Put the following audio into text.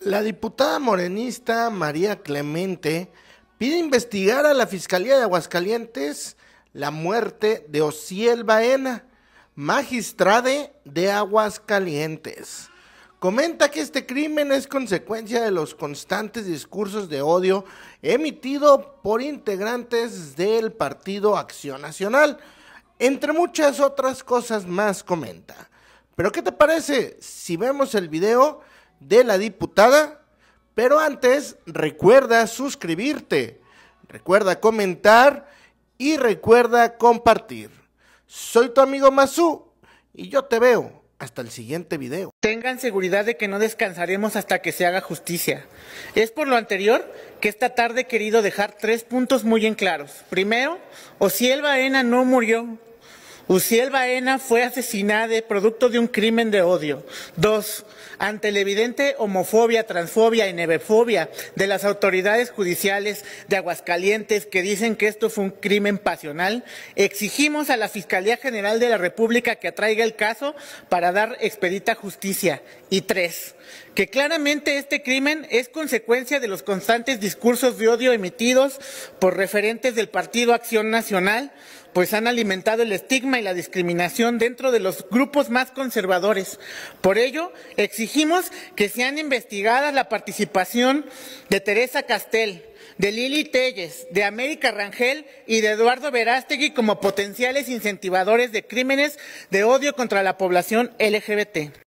La diputada morenista María Clemente pide investigar a la Fiscalía de Aguascalientes la muerte de Ociel Baena, magistrade de Aguascalientes. Comenta que este crimen es consecuencia de los constantes discursos de odio emitido por integrantes del partido Acción Nacional, entre muchas otras cosas más comenta. Pero ¿qué te parece si vemos el video? de la diputada. Pero antes, recuerda suscribirte, recuerda comentar y recuerda compartir. Soy tu amigo Masu y yo te veo hasta el siguiente video. Tengan seguridad de que no descansaremos hasta que se haga justicia. Es por lo anterior que esta tarde he querido dejar tres puntos muy en claros. Primero, o si el Baena no murió Uciel Baena fue asesinada producto de un crimen de odio. Dos, ante la evidente homofobia, transfobia y nebefobia de las autoridades judiciales de Aguascalientes que dicen que esto fue un crimen pasional, exigimos a la Fiscalía General de la República que atraiga el caso para dar expedita justicia. Y tres, que claramente este crimen es consecuencia de los constantes discursos de odio emitidos por referentes del Partido Acción Nacional, pues han alimentado el estigma y la discriminación dentro de los grupos más conservadores. Por ello, exigimos que sean investigadas la participación de Teresa Castel, de Lili Telles, de América Rangel y de Eduardo Verástegui como potenciales incentivadores de crímenes de odio contra la población LGBT.